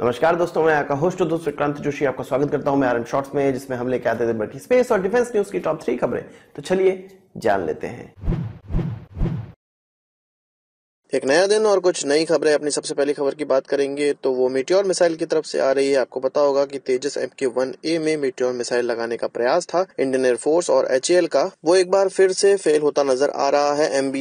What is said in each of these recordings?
नमस्कार दोस्तों मैं आपका होस्ट दोस्त विक्रांत जोशी आपका स्वागत करता हूं मैं आरन शॉर्ट्स में जिसमें हम लेके आते थे बल्कि स्पेस और डिफेंस न्यूज की टॉप थ्री खबरें तो चलिए जान लेते हैं एक नया दिन और कुछ नई खबरें अपनी सबसे पहली खबर की बात करेंगे तो वो मेट्योर मिसाइल की तरफ से आ रही है आपको पता होगा कि तेजस एम के वन ए में मेट्योर मिसाइल लगाने का प्रयास था इंडियन एयरफोर्स और एच का वो एक बार फिर से फेल होता नजर आ रहा है एम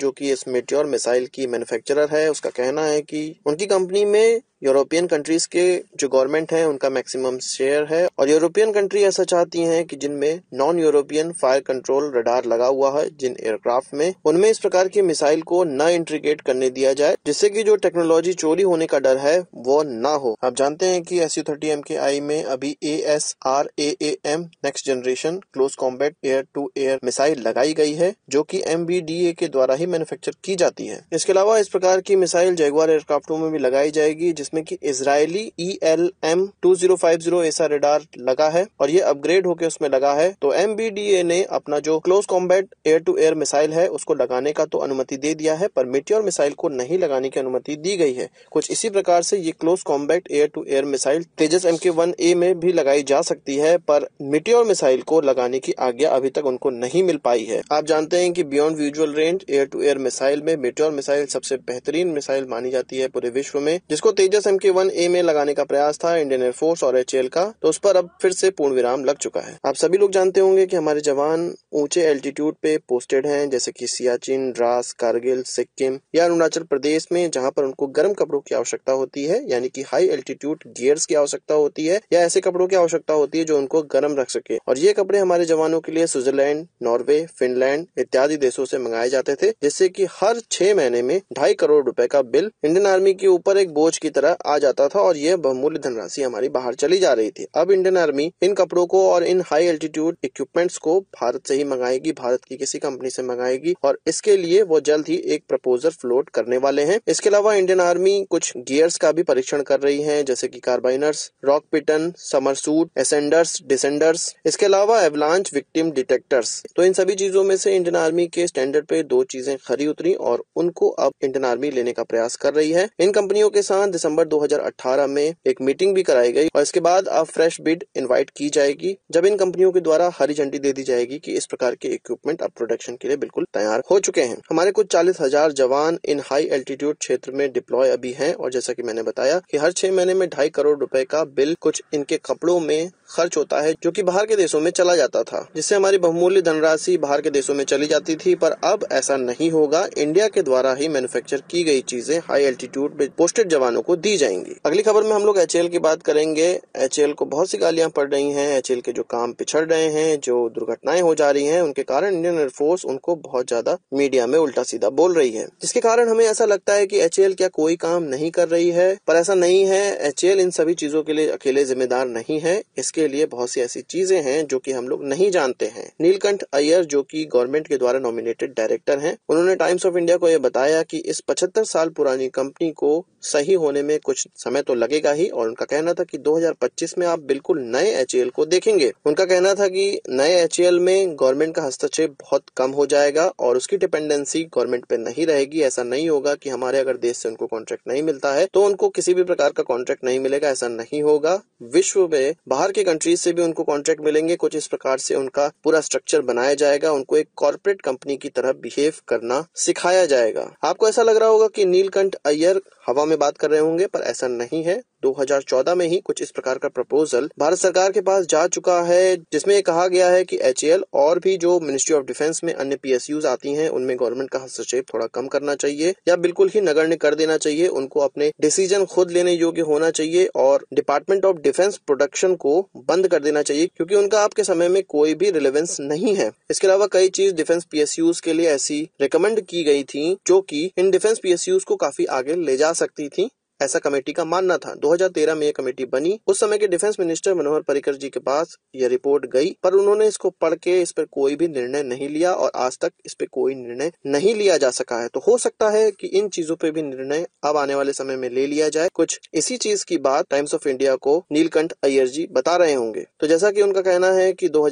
जो कि इस मेट्योर मिसाइल की मैन्युफैक्चरर है उसका कहना है की उनकी कंपनी में यूरोपियन कंट्रीज के जो गवर्नमेंट है उनका मैक्सिमम शेयर है और यूरोपियन कंट्री ऐसा चाहती हैं कि जिनमें non European fire control radar लगा हुआ है जिन एयरक्राफ्ट में उनमें इस प्रकार की मिसाइल को न इंट्रीगेट करने दिया जाए जिससे कि जो टेक्नोलॉजी चोरी होने का डर है वो न हो आप जानते हैं की एस यू थर्टी एम के आई में अभी A S R A M next generation close combat air to air missile लगाई गई है जो की एम बी डी ए के द्वारा ही मैन्युफेक्चर की जाती है इसके अलावा इस प्रकार की मिसाइल जयगवार एयरक्राफ्टों में भी लगाई जाएगी जिस जिसमें कि Israeli E L M two zero five zero ऐसा रेडार लगा है और ये अपग्रेड होकर उसमें लगा है तो एम बी डी ए ने अपना जो close combat air to air missile है उसको लगाने का तो अनुमति दे दिया है पर मिट्योर मिसाइल को नहीं लगाने की अनुमति दी गई है कुछ इसी प्रकार से ये close combat air to air missile Tejas M K one A में भी लगाई जा सकती है पर मिट्योर मिसाइल को लगाने की आज्ञा अभी तक उनको नहीं मिल पाई है आप जानते हैं कि beyond visual range air to air missile में मिट्योर मिसाइल सबसे बेहतरीन मिसाइल मानी जाती है पूरे विश्व में जिसको Tejas S M K one A में लगाने का प्रयास था इंडियन एयरफोर्स और एच का तो उस पर अब फिर से पूर्ण विराम लग चुका है आप सभी लोग जानते होंगे की हमारे जवान ऊंचे एल्टीट्यूड पे पोस्टेड है जैसे की सियाचिन द्रास कारगिल सिक्किम या अरुणाचल प्रदेश में जहाँ पर उनको गर्म कपड़ों की आवश्यकता होती है यानी कि हाई एल्टीट्यूड गियर्स की आवश्यकता होती है या ऐसे कपड़ों की आवश्यकता होती है जो उनको गर्म रख सके और ये कपड़े हमारे जवानों के लिए स्विट्जरलैंड नॉर्वे फिनलैंड इत्यादि देशों से मंगाए जाते थे जिससे की हर छह महीने में ढाई करोड़ रूपए का बिल इंडियन आर्मी के ऊपर एक बोझ की तरह तरह आ जाता था और ये बहुमूल्य धनराशि हमारी बाहर चली जा रही थी अब इंडियन आर्मी इन कपड़ों को और इन हाई एल्टीट्यूड इक्विपमेंट्स को भारत से ही मंगाएगी भारत की किसी कंपनी से मंगाएगी और इसके लिए वो जल्द ही एक प्रपोजल फ्लोट करने वाले हैं इसके अलावा इंडियन आर्मी कुछ गियर्स का भी परीक्षण कर रही है जैसे की carabiners rock piton summer suit ascenders descenders इसके अलावा एवलांच विक्टिम डिटेक्टर्स तो इन सभी चीजों में से इंडियन आर्मी के स्टैंडर्ड पे दो चीजें खरी उतरी और उनको अब इंडियन आर्मी लेने का प्रयास कर रही है इन कंपनियों के साथ दिसंबर दिसंबर 2018 में एक मीटिंग भी कराई गई और इसके बाद अब फ्रेश बिड इन्वाइट की जाएगी जब इन कंपनियों के द्वारा हरी झंडी दे दी जाएगी कि इस प्रकार के इक्विपमेंट अब प्रोडक्शन के लिए बिल्कुल तैयार हो चुके हैं हमारे कुछ चालीस हजार जवान इन हाई एल्टीट्यूड क्षेत्र में डिप्लॉय अभी है और जैसा की मैंने बताया की हर छह महीने में ढाई करोड़ रूपए का बिल कुछ इनके कपड़ों में खर्च होता है जो की बाहर के देशों में चला जाता था जिससे हमारी बहुमूल्य धनराशि बाहर के देशों में चली जाती थी पर अब ऐसा नहीं होगा इंडिया के द्वारा ही मैन्युफैक्चर की गई चीजें हाई एल्टीट्यूड में पोस्टेड जवानों को दी दी जाएंगी अगली खबर में हम लोग एच की बात करेंगे एच को बहुत सी गालियां पड़ रही हैं एच के जो काम पिछड़ रहे हैं जो दुर्घटनाएं हो जा रही हैं उनके कारण इंडियन एयरफोर्स उनको बहुत ज्यादा मीडिया में उल्टा सीधा बोल रही है जिसके कारण हमें ऐसा लगता है की एच क्या कोई काम नहीं कर रही है पर ऐसा नहीं है एच इन सभी चीजों के लिए अकेले जिम्मेदार नहीं है इसके लिए बहुत सी ऐसी चीजें हैं जो की हम लोग नहीं जानते हैं नीलकंठ अय्यर जो की गवर्नमेंट के द्वारा नॉमिनेटेड डायरेक्टर है उन्होंने टाइम्स ऑफ इंडिया को यह बताया की इस पचहत्तर साल पुरानी कंपनी को सही होने में कुछ समय तो लगेगा ही और उनका कहना था कि 2025 में आप बिल्कुल नए एच को देखेंगे उनका कहना था कि नए एच में गवर्नमेंट का हस्तक्षेप बहुत कम हो जाएगा और उसकी डिपेंडेंसी गवर्नमेंट पे नहीं रहेगी ऐसा नहीं होगा कि हमारे अगर देश से उनको कॉन्ट्रैक्ट नहीं मिलता है तो उनको किसी भी प्रकार का कॉन्ट्रैक्ट नहीं मिलेगा ऐसा नहीं होगा विश्व में बाहर के कंट्रीज से भी उनको कॉन्ट्रैक्ट मिलेंगे कुछ इस प्रकार से उनका पूरा स्ट्रक्चर बनाया जाएगा उनको एक कॉर्पोरेट कंपनी की तरह बिहेव करना सिखाया जाएगा आपको ऐसा लग रहा होगा कि नीलकंठ अय्यर हवा में बात कर रहे होंगे पर ऐसा नहीं है 2014 में ही कुछ इस प्रकार का प्रपोजल भारत सरकार के पास जा चुका है जिसमें कहा गया है कि एच और भी जो मिनिस्ट्री ऑफ डिफेंस में अन्य पी आती हैं उनमें गवर्नमेंट का हस्तक्षेप थोड़ा कम करना चाहिए या बिल्कुल ही नगण्य कर देना चाहिए उनको अपने डिसीजन खुद लेने योग्य होना चाहिए और डिपार्टमेंट ऑफ डिफेंस प्रोडक्शन को बंद कर देना चाहिए क्योंकि उनका आपके समय में कोई भी रिलेवेंस नहीं है इसके अलावा कई चीज डिफेंस पी के लिए ऐसी रिकमेंड की गई थी जो की इन डिफेंस पी को काफी आगे ले जा सकती थी ऐसा कमेटी का मानना था 2013 में यह कमेटी बनी उस समय के डिफेंस मिनिस्टर मनोहर परिकर जी के पास यह रिपोर्ट गई पर उन्होंने इसको पढ़ के इस पर कोई भी निर्णय नहीं लिया और आज तक इस पर कोई निर्णय नहीं लिया जा सका है तो हो सकता है की इन चीजों पर भी निर्णय अब आने वाले समय में ले लिया जाए कुछ इसी चीज की बात टाइम्स ऑफ इंडिया को नीलकंठ अय्यर जी बता रहे होंगे तो जैसा की उनका कहना है की दो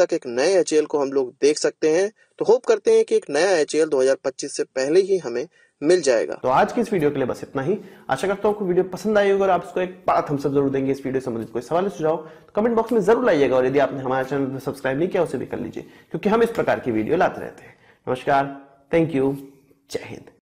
तक एक नए एच को हम लोग देख सकते हैं तो होप करते हैं कि एक नया एच 2025 से पहले ही हमें मिल जाएगा तो आज की इस वीडियो के लिए बस इतना ही आशा करता हूँ आपको वीडियो पसंद आई होगा और आप इसको एक बड़ा अप जरूर देंगे इस वीडियो संबंधित कोई सवाल सुझाव तो कमेंट बॉक्स में जरूर लाइएगा और यदि आपने हमारे चैनल पर सब्सक्राइब नहीं किया उसे भी कर लीजिए क्योंकि हम इस प्रकार की वीडियो लाते रहते हैं नमस्कार थैंक यू जय हिंद